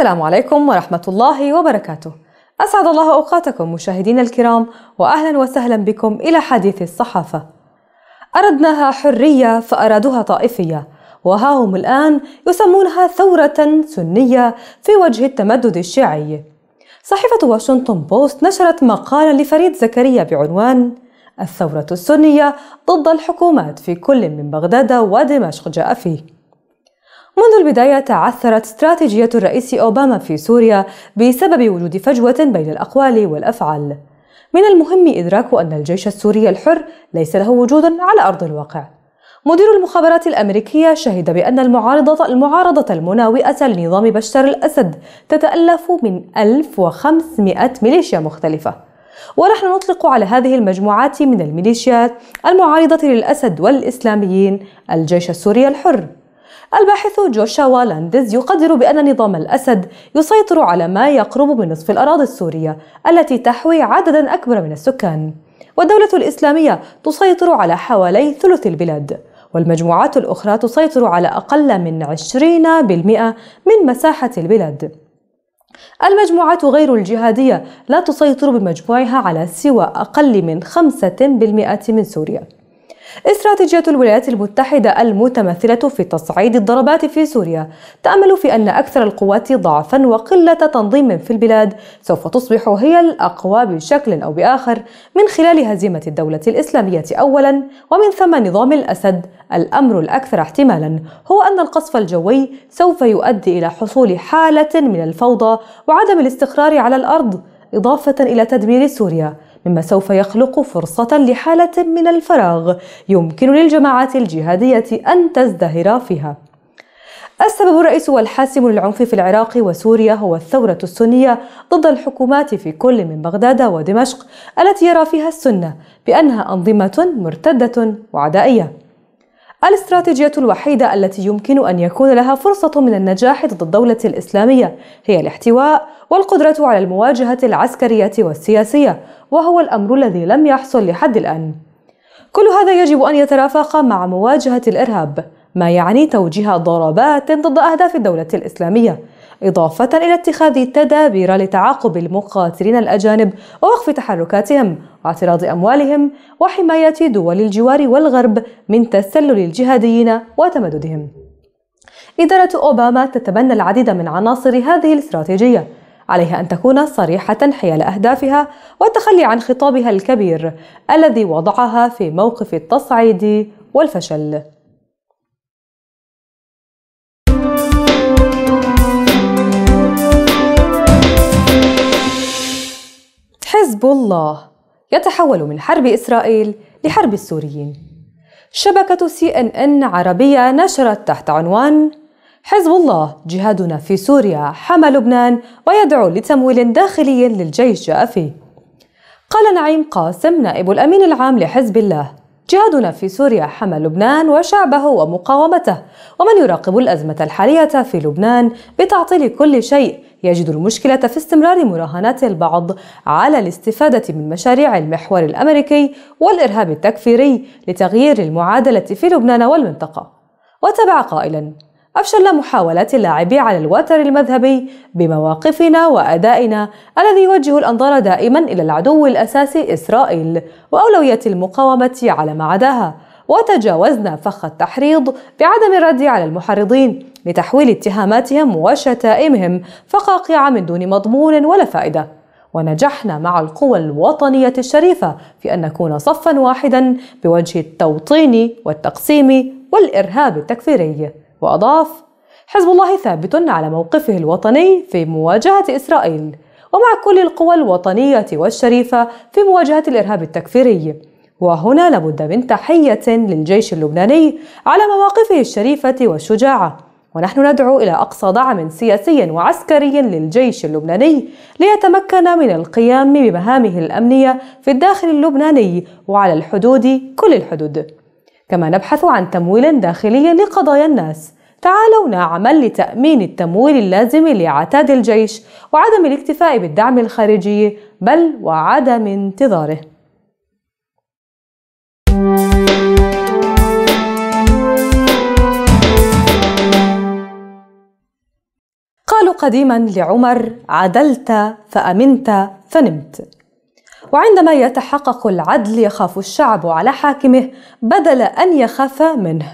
السلام عليكم ورحمة الله وبركاته. أسعد الله أوقاتكم مشاهدينا الكرام وأهلا وسهلا بكم إلى حديث الصحافة. أردناها حرية فأرادوها طائفية، وها هم الآن يسمونها ثورة سنية في وجه التمدد الشيعي. صحيفة واشنطن بوست نشرت مقالا لفريد زكريا بعنوان الثورة السنية ضد الحكومات في كل من بغداد ودمشق جاء فيه. منذ البداية تعثرت استراتيجية الرئيس أوباما في سوريا بسبب وجود فجوة بين الأقوال والأفعال. من المهم إدراك أن الجيش السوري الحر ليس له وجود على أرض الواقع. مدير المخابرات الأمريكية شهد بأن المعارضة المعارضة المناوئة لنظام بشار الأسد تتألف من 1500 ميليشيا مختلفة. ونحن نطلق على هذه المجموعات من الميليشيات المعارضة للأسد والإسلاميين الجيش السوري الحر الباحث جوشوا لاندز يقدر بأن نظام الأسد يسيطر على ما يقرب من نصف الأراضي السورية التي تحوي عددا أكبر من السكان والدولة الإسلامية تسيطر على حوالي ثلث البلاد والمجموعات الأخرى تسيطر على أقل من 20% من مساحة البلاد المجموعات غير الجهادية لا تسيطر بمجموعها على سوى أقل من 5% من سوريا استراتيجية الولايات المتحدة المتمثلة في تصعيد الضربات في سوريا تأمل في أن أكثر القوات ضعفا وقلة تنظيم في البلاد سوف تصبح هي الأقوى بشكل أو بآخر من خلال هزيمة الدولة الإسلامية أولا ومن ثم نظام الأسد الأمر الأكثر احتمالا هو أن القصف الجوي سوف يؤدي إلى حصول حالة من الفوضى وعدم الاستقرار على الأرض إضافة إلى تدمير سوريا مما سوف يخلق فرصة لحالة من الفراغ يمكن للجماعات الجهادية أن تزدهر فيها. السبب الرئيس والحاسم للعنف في العراق وسوريا هو الثورة السنية ضد الحكومات في كل من بغداد ودمشق التي يرى فيها السنة بأنها أنظمة مرتدة وعدائية. الاستراتيجية الوحيدة التي يمكن أن يكون لها فرصة من النجاح ضد الدولة الإسلامية هي الاحتواء والقدرة على المواجهة العسكرية والسياسية وهو الأمر الذي لم يحصل لحد الآن كل هذا يجب أن يترافق مع مواجهة الإرهاب ما يعني توجيه ضربات ضد أهداف الدولة الإسلامية إضافة إلى اتخاذ تدابير لتعاقب المقاتلين الأجانب ووقف تحركاتهم واعتراض أموالهم وحماية دول الجوار والغرب من تسلل الجهاديين وتمددهم. إدارة أوباما تتبنى العديد من عناصر هذه الاستراتيجية عليها أن تكون صريحة حيال أهدافها والتخلي عن خطابها الكبير الذي وضعها في موقف التصعيد والفشل. حزب الله يتحول من حرب إسرائيل لحرب السوريين شبكة سي إن إن عربية نشرت تحت عنوان حزب الله جهادنا في سوريا حمى لبنان ويدعو لتمويل داخلي للجيش جاء فيه قال نعيم قاسم نائب الأمين العام لحزب الله جهادنا في سوريا حمى لبنان وشعبه ومقاومته ومن يراقب الأزمة الحالية في لبنان بتعطيل كل شيء يجد المشكلة في استمرار مراهنات البعض على الاستفادة من مشاريع المحور الأمريكي والإرهاب التكفيري لتغيير المعادلة في لبنان والمنطقة وتبع قائلاً أفشلنا محاولات اللاعبي على الوتر المذهبي بمواقفنا وأدائنا الذي يوجه الأنظار دائما إلى العدو الأساسي إسرائيل وأولوية المقاومة على ما عداها وتجاوزنا فخ التحريض بعدم الرد على المحرضين لتحويل اتهاماتهم وشتائمهم فقاقعة من دون مضمون ولا فائدة ونجحنا مع القوى الوطنية الشريفة في أن نكون صفا واحدا بوجه التوطين والتقسيم والإرهاب التكفيري وأضاف حزب الله ثابت على موقفه الوطني في مواجهة إسرائيل ومع كل القوى الوطنية والشريفة في مواجهة الإرهاب التكفيري وهنا لابد من تحية للجيش اللبناني على مواقفه الشريفة والشجاعة ونحن ندعو إلى أقصى دعم سياسي وعسكري للجيش اللبناني ليتمكن من القيام بمهامه الأمنية في الداخل اللبناني وعلى الحدود كل الحدود كما نبحث عن تمويل داخلي لقضايا الناس تعالوا نعمل لتأمين التمويل اللازم لعتاد الجيش وعدم الاكتفاء بالدعم الخارجي بل وعدم انتظاره قالوا قديما لعمر عدلت فامنت فنمت وعندما يتحقق العدل يخاف الشعب على حاكمه بدل ان يخاف منه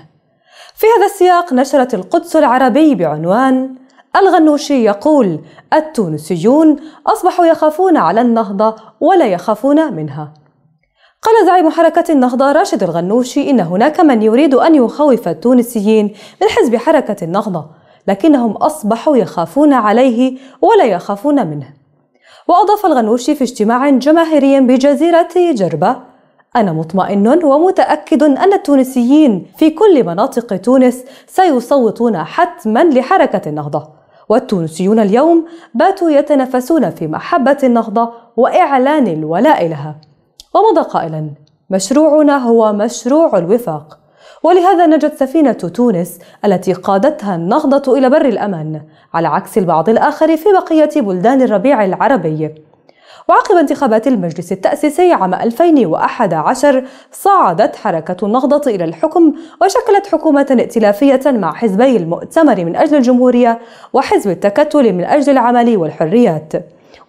في هذا السياق نشرت القدس العربي بعنوان الغنوشي يقول التونسيون اصبحوا يخافون على النهضه ولا يخافون منها قال زعيم حركة النهضة راشد الغنوشي إن هناك من يريد أن يخوف التونسيين من حزب حركة النهضة لكنهم أصبحوا يخافون عليه ولا يخافون منه وأضاف الغنوشي في اجتماع جماهيري بجزيرة جربة أنا مطمئن ومتأكد أن التونسيين في كل مناطق تونس سيصوتون حتما لحركة النهضة والتونسيون اليوم باتوا يتنافسون في محبة النهضة وإعلان الولاء لها ومضى قائلا مشروعنا هو مشروع الوفاق ولهذا نجت سفينة تونس التي قادتها النهضة إلى بر الأمان على عكس البعض الآخر في بقية بلدان الربيع العربي وعقب انتخابات المجلس التأسيسي عام 2011 صعدت حركة النهضة إلى الحكم وشكلت حكومة ائتلافية مع حزبي المؤتمر من أجل الجمهورية وحزب التكتل من أجل العمل والحريات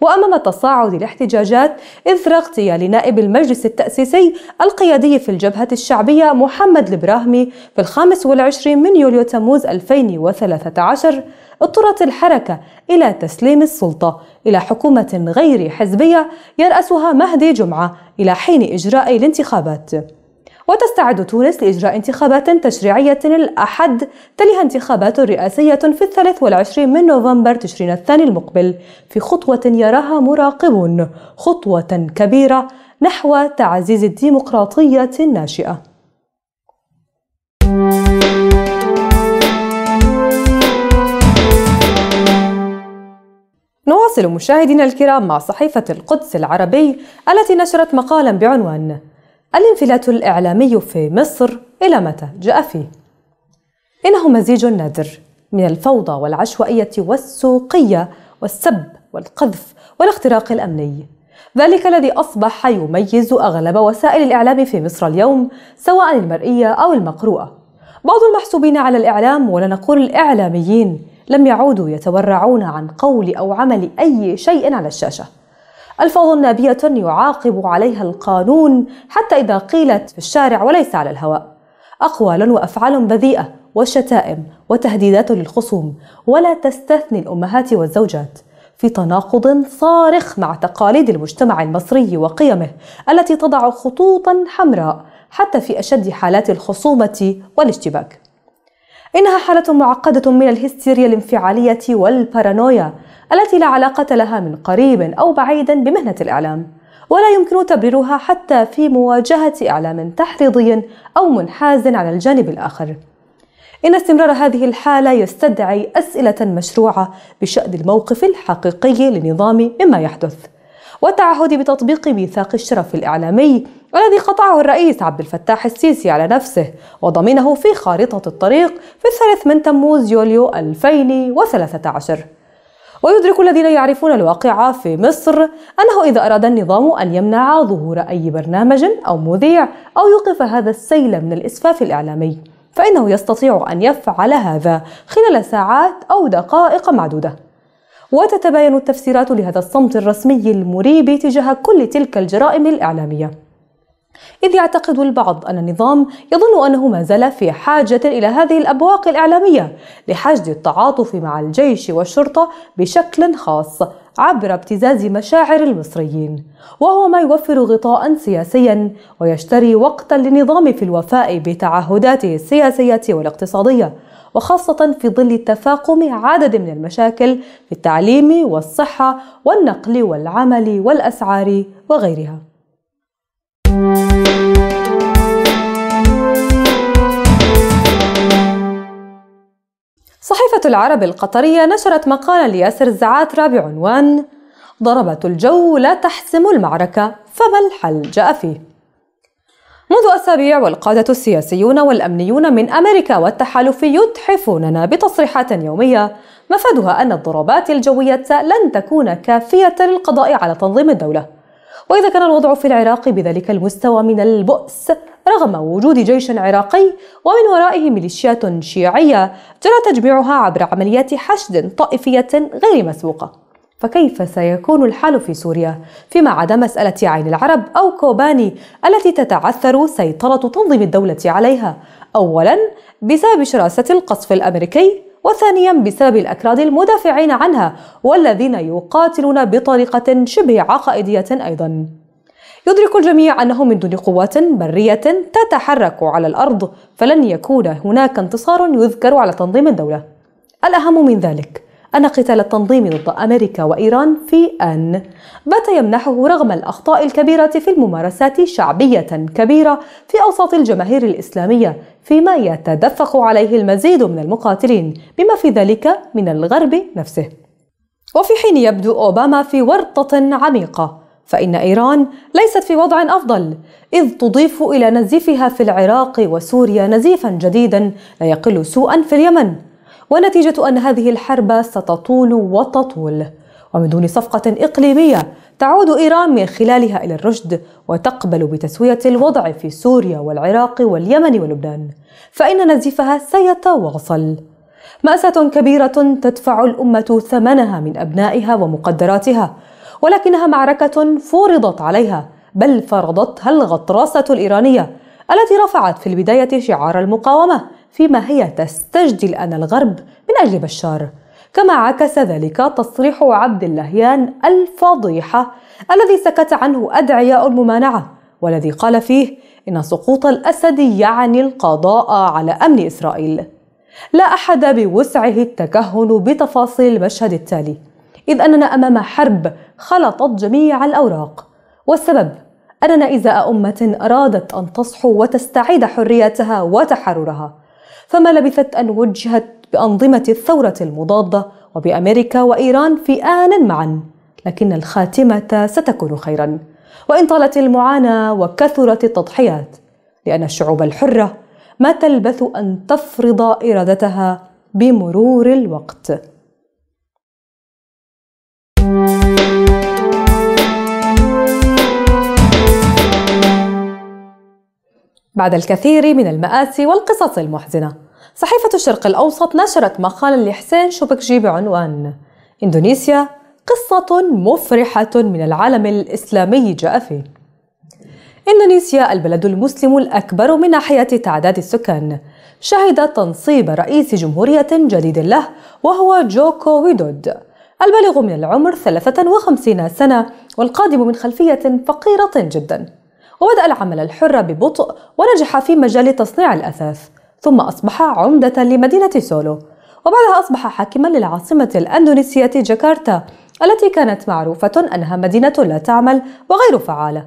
وأمام تصاعد الاحتجاجات إثر اغتيال نائب المجلس التأسيسي القيادي في الجبهة الشعبية محمد البراهمي في الخامس والعشرين من يوليو تموز 2013 اضطرت الحركة إلى تسليم السلطة إلى حكومة غير حزبية يرأسها مهدي جمعة إلى حين إجراء الانتخابات وتستعد تونس لإجراء انتخابات تشريعية الأحد تليها انتخابات رئاسية في الثالث والعشرين من نوفمبر تشرين الثاني المقبل في خطوة يراها مراقبون خطوة كبيرة نحو تعزيز الديمقراطية الناشئة نواصل مشاهدينا الكرام مع صحيفة القدس العربي التي نشرت مقالا بعنوان الانفلات الإعلامي في مصر إلى متى جاء فيه؟ إنه مزيج نادر من الفوضى والعشوائية والسوقية والسب والقذف والاختراق الأمني ذلك الذي أصبح يميز أغلب وسائل الإعلام في مصر اليوم سواء المرئية أو المقروءة بعض المحسوبين على الإعلام ولنقول الإعلاميين لم يعودوا يتورعون عن قول أو عمل أي شيء على الشاشة ألفاظ نابية يعاقب عليها القانون حتى إذا قيلت في الشارع وليس على الهواء أقوال وأفعال بذيئة وشتائم وتهديدات للخصوم ولا تستثني الأمهات والزوجات في تناقض صارخ مع تقاليد المجتمع المصري وقيمه التي تضع خطوطا حمراء حتى في أشد حالات الخصومة والاشتباك إنها حالة معقدة من الهستيريا الانفعالية والبارانويا التي لا علاقة لها من قريب أو بعيدا بمهنة الإعلام ولا يمكن تبريرها حتى في مواجهة إعلام تحريضي أو منحاز على الجانب الآخر إن استمرار هذه الحالة يستدعي أسئلة مشروعة بشأن الموقف الحقيقي للنظام مما يحدث والتعهد بتطبيق ميثاق الشرف الإعلامي والذي قطعه الرئيس عبد الفتاح السيسي على نفسه وضمنه في خارطة الطريق في الثالث من تموز يوليو 2013 ويدرك الذين يعرفون الواقع في مصر أنه إذا أراد النظام أن يمنع ظهور أي برنامج أو مذيع أو يوقف هذا السيل من الإسفاف الإعلامي فإنه يستطيع أن يفعل هذا خلال ساعات أو دقائق معدودة وتتباين التفسيرات لهذا الصمت الرسمي المريب تجاه كل تلك الجرائم الإعلامية إذ يعتقد البعض أن النظام يظن أنه ما زال في حاجة إلى هذه الأبواق الإعلامية لحشد التعاطف مع الجيش والشرطة بشكل خاص عبر ابتزاز مشاعر المصريين وهو ما يوفر غطاء سياسيا ويشتري وقتا للنظام في الوفاء بتعهداته السياسية والاقتصادية وخاصة في ظل تفاقم عدد من المشاكل في التعليم والصحة والنقل والعمل والأسعار وغيرها صحيفة العرب القطرية نشرت مقالا لياسر الزعاترة بعنوان ضربة الجو لا تحسم المعركة فما الحل جاء فيه منذ أسابيع والقادة السياسيون والأمنيون من أمريكا والتحالف يتحفوننا بتصريحات يومية مفادها أن الضربات الجوية لن تكون كافية للقضاء على تنظيم الدولة وإذا كان الوضع في العراق بذلك المستوى من البؤس رغم وجود جيش عراقي ومن ورائه ميليشيات شيعية جرى تجميعها عبر عمليات حشد طائفية غير مسبوقة فكيف سيكون الحال في سوريا فيما عدا مسألة عين العرب أو كوباني التي تتعثر سيطرة تنظيم الدولة عليها أولا بسبب شراسة القصف الأمريكي وثانيا بسبب الأكراد المدافعين عنها والذين يقاتلون بطريقة شبه عقائدية أيضا يدرك الجميع أنه من دون قوات برية تتحرك على الأرض فلن يكون هناك انتصار يذكر على تنظيم الدولة الأهم من ذلك أن قتال التنظيم ضد أمريكا وإيران في أن بات يمنحه رغم الأخطاء الكبيرة في الممارسات شعبية كبيرة في أوساط الجماهير الإسلامية فيما يتدفق عليه المزيد من المقاتلين بما في ذلك من الغرب نفسه وفي حين يبدو أوباما في ورطة عميقة فإن إيران ليست في وضع أفضل إذ تضيف إلى نزيفها في العراق وسوريا نزيفا جديدا لا يقل سوءا في اليمن ونتيجة أن هذه الحرب ستطول وتطول ومن دون صفقة إقليمية تعود إيران من خلالها إلى الرشد وتقبل بتسوية الوضع في سوريا والعراق واليمن ولبنان فإن نزيفها سيتواصل مأساة كبيرة تدفع الأمة ثمنها من أبنائها ومقدراتها ولكنها معركة فرضت عليها بل فرضتها الغطرسة الإيرانية التي رفعت في البداية شعار المقاومة فيما هي تستجدي الآن الغرب من أجل بشار كما عكس ذلك تصريح عبد اللهيان الفضيحة الذي سكت عنه أدعياء الممانعة والذي قال فيه إن سقوط الأسد يعني القضاء على أمن إسرائيل لا أحد بوسعه التكهن بتفاصيل المشهد التالي إذ أننا أمام حرب خلطت جميع الأوراق والسبب أننا إزاء أمة أرادت أن تصحو وتستعيد حريتها وتحررها فما لبثت أن وجهت بأنظمة الثورة المضادة وبأمريكا وإيران في آن معا لكن الخاتمة ستكون خيرا وإن طالت المعاناة وكثرت التضحيات لأن الشعوب الحرة ما تلبث أن تفرض إرادتها بمرور الوقت بعد الكثير من المآسي والقصص المحزنة صحيفة الشرق الأوسط نشرت مقالا لحسين شوبكجي بعنوان إندونيسيا قصة مفرحة من العالم الإسلامي جاء فيه إندونيسيا البلد المسلم الأكبر من ناحية تعداد السكان شهد تنصيب رئيس جمهورية جديد له وهو جوكو ويدود البالغ من العمر 53 سنة والقادم من خلفية فقيرة جداً وبدأ العمل الحر ببطء ونجح في مجال تصنيع الأثاث ثم أصبح عمدة لمدينة سولو وبعدها أصبح حاكما للعاصمة الأندونيسية جاكرتا التي كانت معروفة أنها مدينة لا تعمل وغير فعالة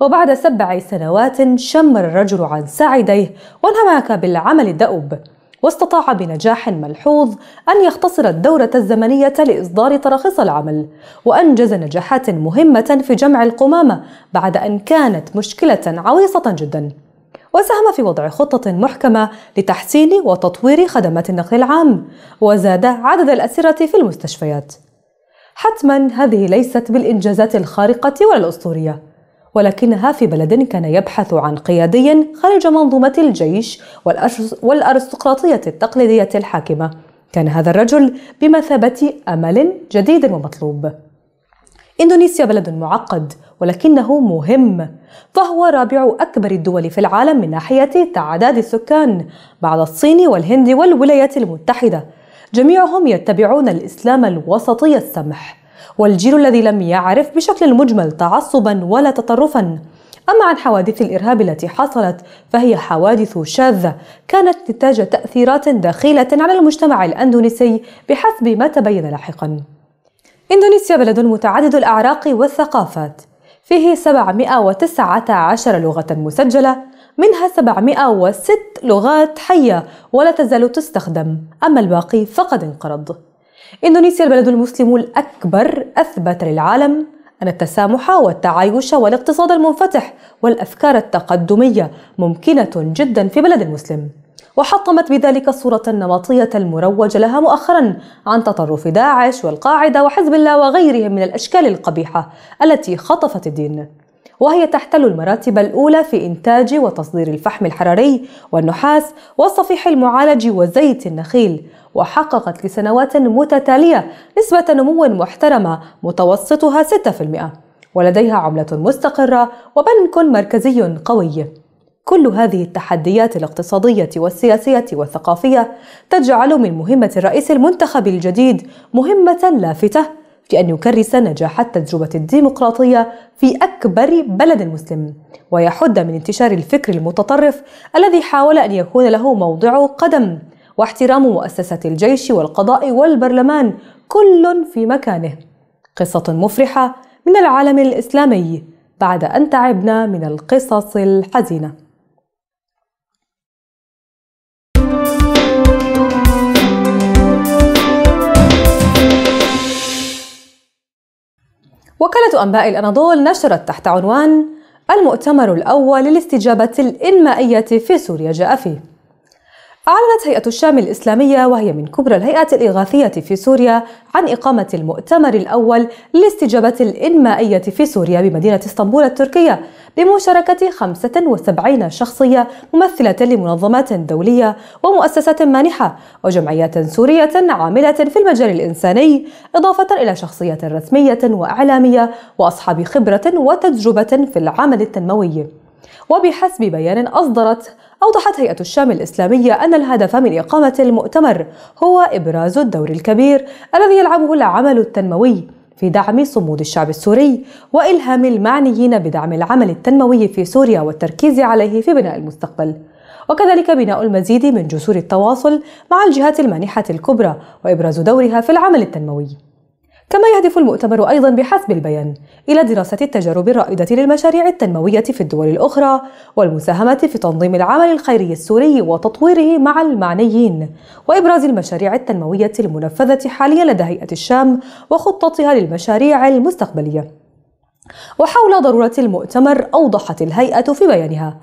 وبعد سبع سنوات شم الرجل عن ساعديه وانهمك بالعمل الدؤوب واستطاع بنجاح ملحوظ أن يختصر الدورة الزمنية لإصدار تراخيص العمل وأنجز نجاحات مهمة في جمع القمامة بعد أن كانت مشكلة عويصة جدا وساهم في وضع خطة محكمة لتحسين وتطوير خدمات النقل العام وزاد عدد الأسرة في المستشفيات حتما هذه ليست بالإنجازات الخارقة ولا الأسطورية ولكنها في بلد كان يبحث عن قيادي خارج منظومة الجيش والأرستقراطية التقليدية الحاكمة كان هذا الرجل بمثابة أمل جديد ومطلوب إندونيسيا بلد معقد ولكنه مهم فهو رابع أكبر الدول في العالم من ناحية تعداد السكان بعد الصين والهند والولايات المتحدة جميعهم يتبعون الإسلام الوسطي السمح والجيل الذي لم يعرف بشكل مجمل تعصبا ولا تطرفا أما عن حوادث الإرهاب التي حصلت فهي حوادث شاذة كانت نتاج تأثيرات داخلة على المجتمع الأندونيسي بحسب ما تبين لاحقا إندونيسيا بلد متعدد الأعراق والثقافات فيه 719 لغة مسجلة منها 706 لغات حية ولا تزال تستخدم أما الباقي فقد انقرض إندونيسيا البلد المسلم الأكبر أثبت للعالم أن التسامح والتعايش والاقتصاد المنفتح والأفكار التقدمية ممكنة جدا في بلد المسلم وحطمت بذلك الصورة النمطية المروج لها مؤخرا عن تطرف داعش والقاعدة وحزب الله وغيرهم من الأشكال القبيحة التي خطفت الدين وهي تحتل المراتب الأولى في إنتاج وتصدير الفحم الحراري والنحاس والصفيح المعالج وزيت النخيل وحققت لسنوات متتالية نسبة نمو محترمة متوسطها 6% ولديها عملة مستقرة وبنك مركزي قوي كل هذه التحديات الاقتصادية والسياسية والثقافية تجعل من مهمة الرئيس المنتخب الجديد مهمة لافتة في أن يكرس نجاح التجربة الديمقراطية في أكبر بلد مسلم ويحد من انتشار الفكر المتطرف الذي حاول أن يكون له موضع قدم واحترام مؤسسات الجيش والقضاء والبرلمان كل في مكانه قصة مفرحة من العالم الإسلامي بعد أن تعبنا من القصص الحزينة وكالة أنباء الأناضول نشرت تحت عنوان المؤتمر الأول للاستجابة الإنمائية في سوريا جاء فيه أعلنت هيئة الشام الإسلامية وهي من كبرى الهيئات الإغاثية في سوريا عن إقامة المؤتمر الأول للاستجابة الإنمائية في سوريا بمدينة اسطنبول التركية بمشاركة 75 شخصية ممثلة لمنظمات دولية ومؤسسات مانحة وجمعيات سورية عاملة في المجال الإنساني إضافة إلى شخصيات رسمية وإعلامية وأصحاب خبرة وتجربة في العمل التنموي وبحسب بيان أصدرت أوضحت هيئة الشام الإسلامية أن الهدف من إقامة المؤتمر هو إبراز الدور الكبير الذي يلعبه العمل التنموي في دعم صمود الشعب السوري وإلهام المعنيين بدعم العمل التنموي في سوريا والتركيز عليه في بناء المستقبل. وكذلك بناء المزيد من جسور التواصل مع الجهات المانحة الكبرى وإبراز دورها في العمل التنموي. كما يهدف المؤتمر أيضا بحسب البيان إلى دراسة التجارب الرائدة للمشاريع التنموية في الدول الأخرى والمساهمة في تنظيم العمل الخيري السوري وتطويره مع المعنيين وإبراز المشاريع التنموية المنفذة حاليا لدى هيئة الشام وخطتها للمشاريع المستقبلية وحول ضرورة المؤتمر أوضحت الهيئة في بيانها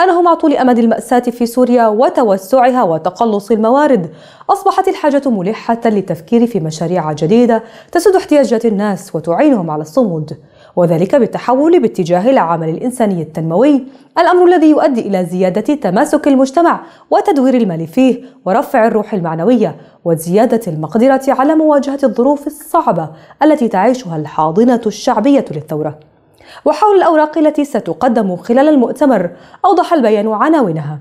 أنه مع طول أمد المأساة في سوريا وتوسعها وتقلص الموارد أصبحت الحاجة ملحة للتفكير في مشاريع جديدة تسد احتياجات الناس وتعينهم على الصمود وذلك بالتحول باتجاه العمل الإنساني التنموي الأمر الذي يؤدي إلى زيادة تماسك المجتمع وتدوير المال فيه ورفع الروح المعنوية وزيادة المقدرة على مواجهة الظروف الصعبة التي تعيشها الحاضنة الشعبية للثورة وحول الأوراق التي ستقدم خلال المؤتمر أوضح البيان عناوينها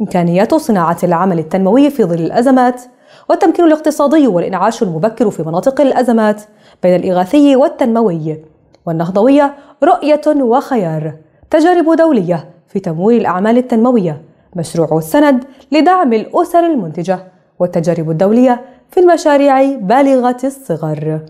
إمكانيات صناعة العمل التنموي في ظل الأزمات والتمكين الاقتصادي والإنعاش المبكر في مناطق الأزمات بين الإغاثي والتنموي والنهضوية رؤية وخيار تجارب دولية في تمويل الأعمال التنموية مشروع السند لدعم الأسر المنتجة والتجارب الدولية في المشاريع بالغة الصغر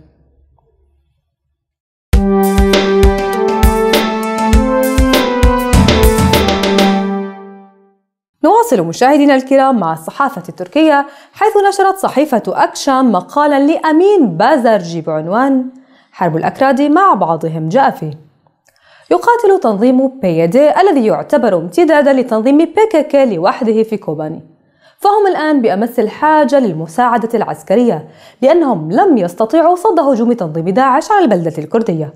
نواصل مشاهدينا الكرام مع الصحافة التركية حيث نشرت صحيفة أكشام مقالا لأمين بازرجي بعنوان حرب الأكراد مع بعضهم جاء فيه يقاتل تنظيم بيدي الذي يعتبر امتدادا لتنظيم بيكاكي لوحده في كوباني فهم الآن بأمس الحاجة للمساعدة العسكرية لأنهم لم يستطيعوا صد هجوم تنظيم داعش على البلدة الكردية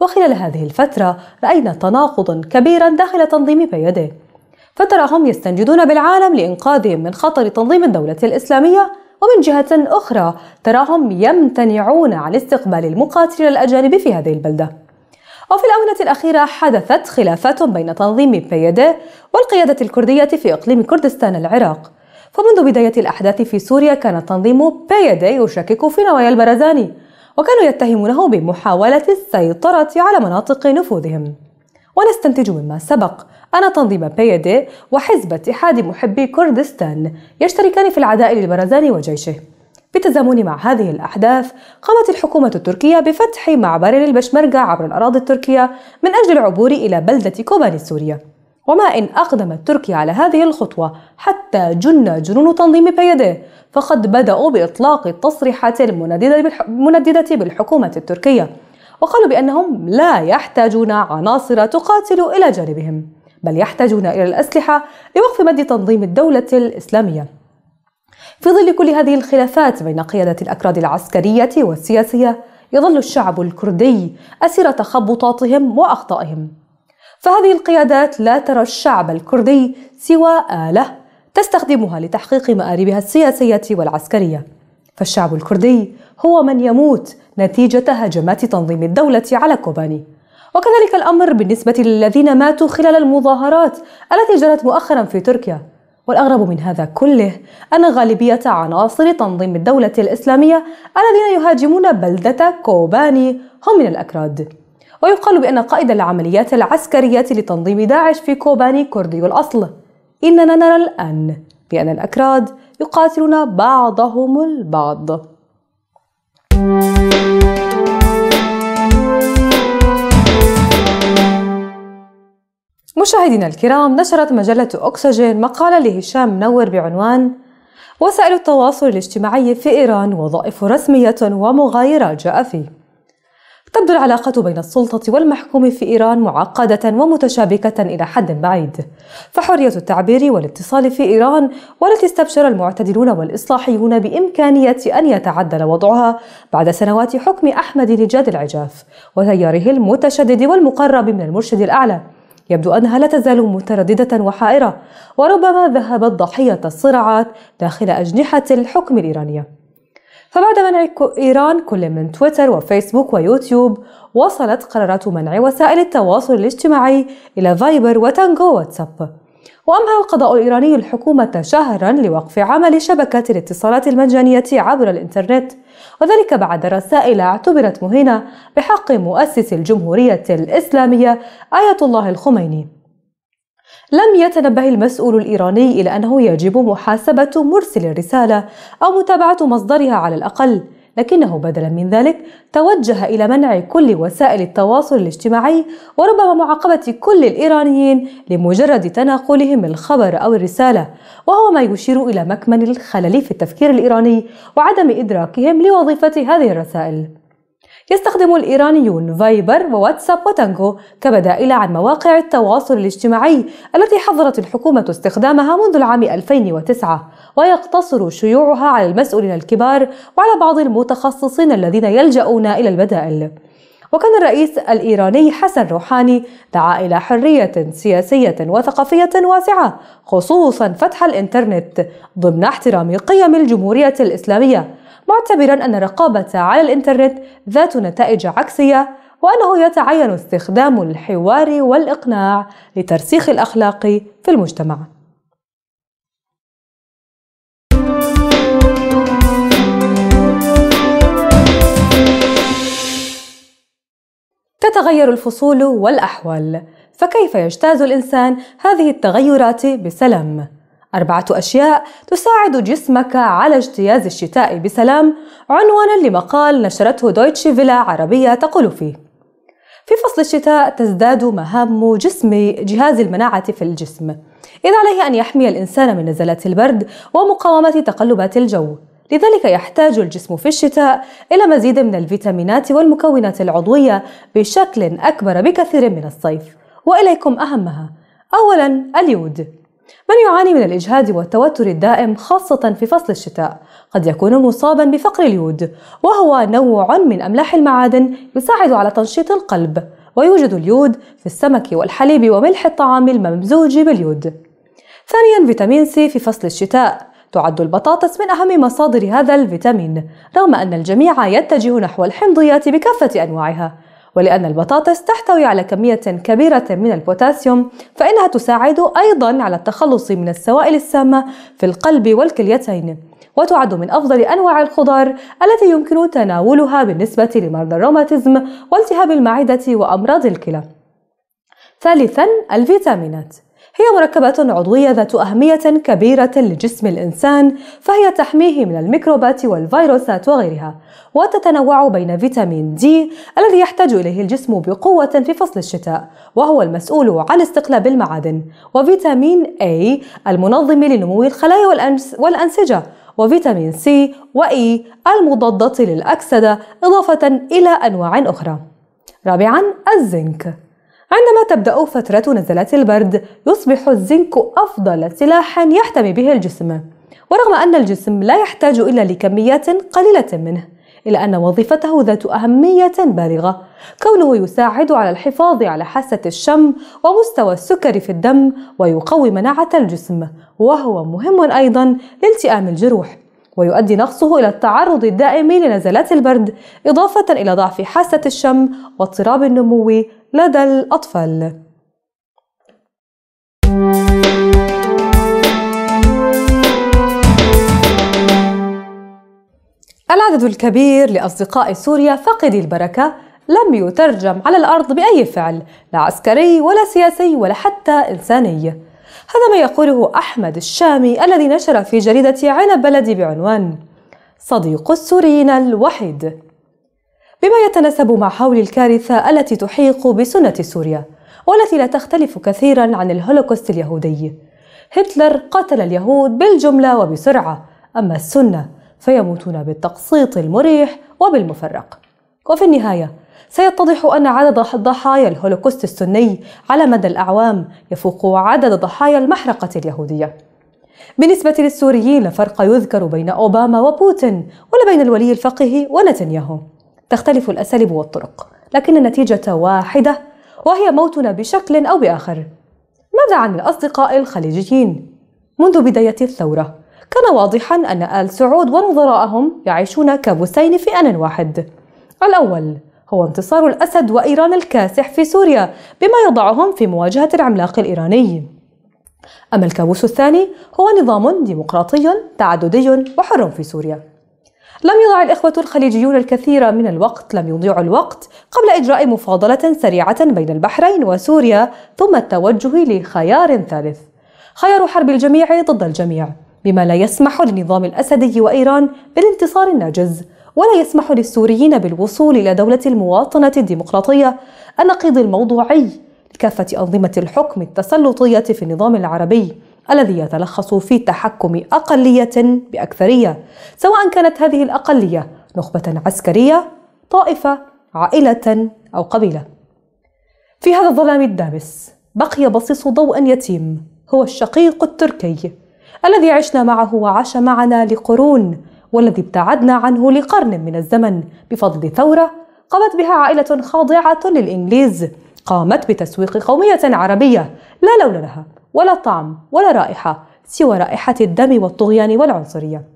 وخلال هذه الفترة رأينا تناقضا كبيرا داخل تنظيم بيدي فتراهم يستنجدون بالعالم لإنقاذهم من خطر تنظيم الدولة الإسلامية ومن جهة أخرى تراهم يمتنعون عن استقبال المقاتلين الأجانب في هذه البلدة وفي الآونة الأخيرة حدثت خلافات بين تنظيم بيدة والقيادة الكردية في إقليم كردستان العراق فمنذ بداية الأحداث في سوريا كان تنظيم بيدة يشكك في نوايا البرزاني وكانوا يتهمونه بمحاولة السيطرة على مناطق نفوذهم ونستنتج مما سبق أن تنظيم بيدي وحزب اتحاد محبي كردستان يشتركان في العداء للبرزاني وجيشه بالتزامن مع هذه الأحداث قامت الحكومة التركية بفتح معبر للبشمركة عبر الأراضي التركية من أجل العبور إلى بلدة كوباني السورية وما إن أقدمت تركيا على هذه الخطوة حتى جن جنون تنظيم بيده فقد بدأوا بإطلاق التصريحات المنددة بالحكومة التركية وقالوا بأنهم لا يحتاجون عناصر تقاتل إلى جانبهم بل يحتاجون إلى الأسلحة لوقف مد تنظيم الدولة الإسلامية في ظل كل هذه الخلافات بين قيادة الأكراد العسكرية والسياسية يظل الشعب الكردي أسير تخبطاتهم وأخطائهم فهذه القيادات لا ترى الشعب الكردي سوى آلة تستخدمها لتحقيق مآربها السياسية والعسكرية فالشعب الكردي هو من يموت نتيجة هجمات تنظيم الدولة على كوباني وكذلك الأمر بالنسبة للذين ماتوا خلال المظاهرات التي جرت مؤخرا في تركيا والأغرب من هذا كله أن غالبية عناصر تنظيم الدولة الإسلامية الذين يهاجمون بلدة كوباني هم من الأكراد ويقال بأن قائد العمليات العسكرية لتنظيم داعش في كوباني كردي الأصل إننا نرى الآن بأن الأكراد يقاتلون بعضهم البعض مشاهدينا الكرام نشرت مجلة أكسجين مقالة لهشام منور بعنوان وسائل التواصل الاجتماعي في إيران وظائف رسمية ومغايرات جاء فيه تبدو العلاقة بين السلطة والمحكوم في إيران معقدة ومتشابكة إلى حد بعيد فحرية التعبير والاتصال في إيران والتي استبشر المعتدلون والإصلاحيون بإمكانية أن يتعدل وضعها بعد سنوات حكم أحمد نجاد العجاف وتياره المتشدد والمقرب من المرشد الأعلى يبدو أنها لا تزال مترددة وحائرة وربما ذهبت ضحية الصراعات داخل أجنحة الحكم الإيرانية فبعد منع إيران كل من تويتر وفيسبوك ويوتيوب وصلت قرارات منع وسائل التواصل الاجتماعي إلى فايبر وتانجو واتساب وأمهل القضاء الإيراني الحكومة شهرا لوقف عمل شبكات الاتصالات المجانية عبر الإنترنت وذلك بعد رسائل اعتبرت مهينة بحق مؤسس الجمهورية الإسلامية آية الله الخميني لم يتنبه المسؤول الإيراني إلى أنه يجب محاسبة مرسل الرسالة أو متابعة مصدرها على الأقل لكنه بدلا من ذلك توجه الى منع كل وسائل التواصل الاجتماعي وربما معاقبه كل الايرانيين لمجرد تناقلهم الخبر او الرساله وهو ما يشير الى مكمن الخلل في التفكير الايراني وعدم ادراكهم لوظيفه هذه الرسائل يستخدم الإيرانيون فايبر وواتساب وتانجو كبدائل عن مواقع التواصل الاجتماعي التي حظرت الحكومة استخدامها منذ العام 2009 ويقتصر شيوعها على المسؤولين الكبار وعلى بعض المتخصصين الذين يلجؤون إلى البدائل وكان الرئيس الإيراني حسن روحاني دعا إلى حرية سياسية وثقافية واسعة خصوصا فتح الإنترنت ضمن احترام قيم الجمهورية الإسلامية معتبرا أن الرقابة على الإنترنت ذات نتائج عكسية وأنه يتعين استخدام الحوار والإقناع لترسيخ الأخلاق في المجتمع تتغير الفصول والأحوال فكيف يجتاز الإنسان هذه التغيرات بسلام؟ أربعة أشياء تساعد جسمك على اجتياز الشتاء بسلام عنوانا لمقال نشرته دويتشي فيلا عربية تقول فيه في فصل الشتاء تزداد مهام جسم جهاز المناعة في الجسم إذ عليه أن يحمي الإنسان من نزلات البرد ومقاومة تقلبات الجو لذلك يحتاج الجسم في الشتاء إلى مزيد من الفيتامينات والمكونات العضوية بشكل أكبر بكثير من الصيف وإليكم أهمها أولا اليود من يعاني من الإجهاد والتوتر الدائم خاصة في فصل الشتاء قد يكون مصابا بفقر اليود وهو نوع من أملاح المعادن يساعد على تنشيط القلب ويوجد اليود في السمك والحليب وملح الطعام الممزوج باليود ثانيا فيتامين سي في فصل الشتاء تعد البطاطس من أهم مصادر هذا الفيتامين رغم أن الجميع يتجه نحو الحمضيات بكافة أنواعها ولأن البطاطس تحتوي على كمية كبيرة من البوتاسيوم فإنها تساعد أيضا على التخلص من السوائل السامة في القلب والكليتين وتعد من أفضل أنواع الخضار التي يمكن تناولها بالنسبة لمرضى الروماتيزم والتهاب المعدة وأمراض الكلى ثالثا الفيتامينات هي مركبات عضوية ذات أهمية كبيرة لجسم الإنسان فهي تحميه من الميكروبات والفيروسات وغيرها وتتنوع بين فيتامين دي الذي يحتاج إليه الجسم بقوة في فصل الشتاء وهو المسؤول عن استقلاب المعادن وفيتامين أي المنظم لنمو الخلايا والأنسجة وفيتامين سي وإي e المضادة للأكسدة إضافة إلى أنواع أخرى رابعا الزنك عندما تبدأ فترة نزلات البرد يصبح الزنك أفضل سلاح يحتمي به الجسم ورغم أن الجسم لا يحتاج إلا لكميات قليلة منه إلا أن وظيفته ذات أهمية بالغة كونه يساعد على الحفاظ على حاسة الشم ومستوى السكر في الدم ويقوي مناعة الجسم وهو مهم أيضا لالتئام الجروح ويؤدي نقصه إلى التعرض الدائم لنزلات البرد إضافة إلى ضعف حاسة الشم واضطراب النمو لدى الأطفال العدد الكبير لأصدقاء سوريا فقد البركة لم يترجم على الأرض بأي فعل لا عسكري ولا سياسي ولا حتى إنساني هذا ما يقوله أحمد الشامي الذي نشر في جريدة عنب بلدي بعنوان صديق السوريين الوحيد بما يتناسب مع حول الكارثة التي تحيق بسنة سوريا والتي لا تختلف كثيرا عن الهولوكوست اليهودي هتلر قتل اليهود بالجملة وبسرعة أما السنة فيموتون بالتقسيط المريح وبالمفرق وفي النهاية سيتضح أن عدد ضحايا الهولوكوست السني على مدى الأعوام يفوق عدد ضحايا المحرقة اليهودية بالنسبة للسوريين فرق يذكر بين أوباما وبوتين ولا بين الولي الفقيه ونتنياهو تختلف الأساليب والطرق لكن النتيجة واحدة وهي موتنا بشكل أو بآخر ماذا عن الأصدقاء الخليجيين؟ منذ بداية الثورة كان واضحا أن آل سعود ونظراءهم يعيشون كابوسين في آن واحد الأول هو انتصار الأسد وإيران الكاسح في سوريا بما يضعهم في مواجهة العملاق الإيراني أما الكابوس الثاني هو نظام ديمقراطي تعددي وحر في سوريا لم يضع الإخوة الخليجيون الكثير من الوقت لم يضيعوا الوقت قبل إجراء مفاضلة سريعة بين البحرين وسوريا ثم التوجه لخيار ثالث خيار حرب الجميع ضد الجميع بما لا يسمح للنظام الأسدي وإيران بالانتصار الناجز ولا يسمح للسوريين بالوصول إلى دولة المواطنة الديمقراطية النقيض الموضوعي لكافة أنظمة الحكم التسلطية في النظام العربي الذي يتلخص في تحكم أقلية بأكثرية سواء كانت هذه الأقلية نخبة عسكرية طائفة عائلة أو قبيلة في هذا الظلام الدامس بقي بصيص ضوء يتيم هو الشقيق التركي الذي عشنا معه وعاش معنا لقرون والذي ابتعدنا عنه لقرن من الزمن بفضل ثورة قامت بها عائلة خاضعة للإنجليز قامت بتسويق قومية عربية لا لون لها ولا طعم ولا رائحة سوى رائحة الدم والطغيان والعنصرية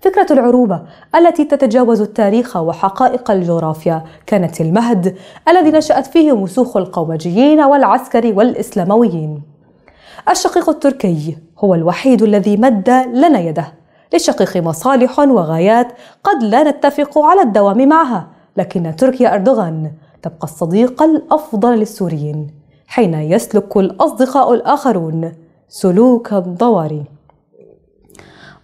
فكرة العروبة التي تتجاوز التاريخ وحقائق الجغرافيا كانت المهد الذي نشأت فيه مسوخ القومجيين والعسكر والإسلامويين. الشقيق التركي هو الوحيد الذي مد لنا يده. للشقيق مصالح وغايات قد لا نتفق على الدوام معها، لكن تركيا أردوغان تبقى الصديقة الأفضل للسوريين حين يسلك الأصدقاء الآخرون سلوك الضواري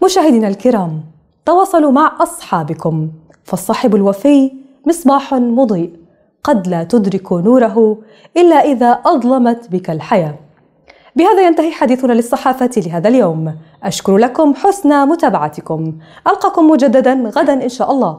مشاهدينا الكرام تواصلوا مع أصحابكم فالصاحب الوفي مصباح مضيء قد لا تدرك نوره إلا إذا أظلمت بك الحياة بهذا ينتهي حديثنا للصحافة لهذا اليوم أشكر لكم حسن متابعتكم ألقاكم مجددا غدا إن شاء الله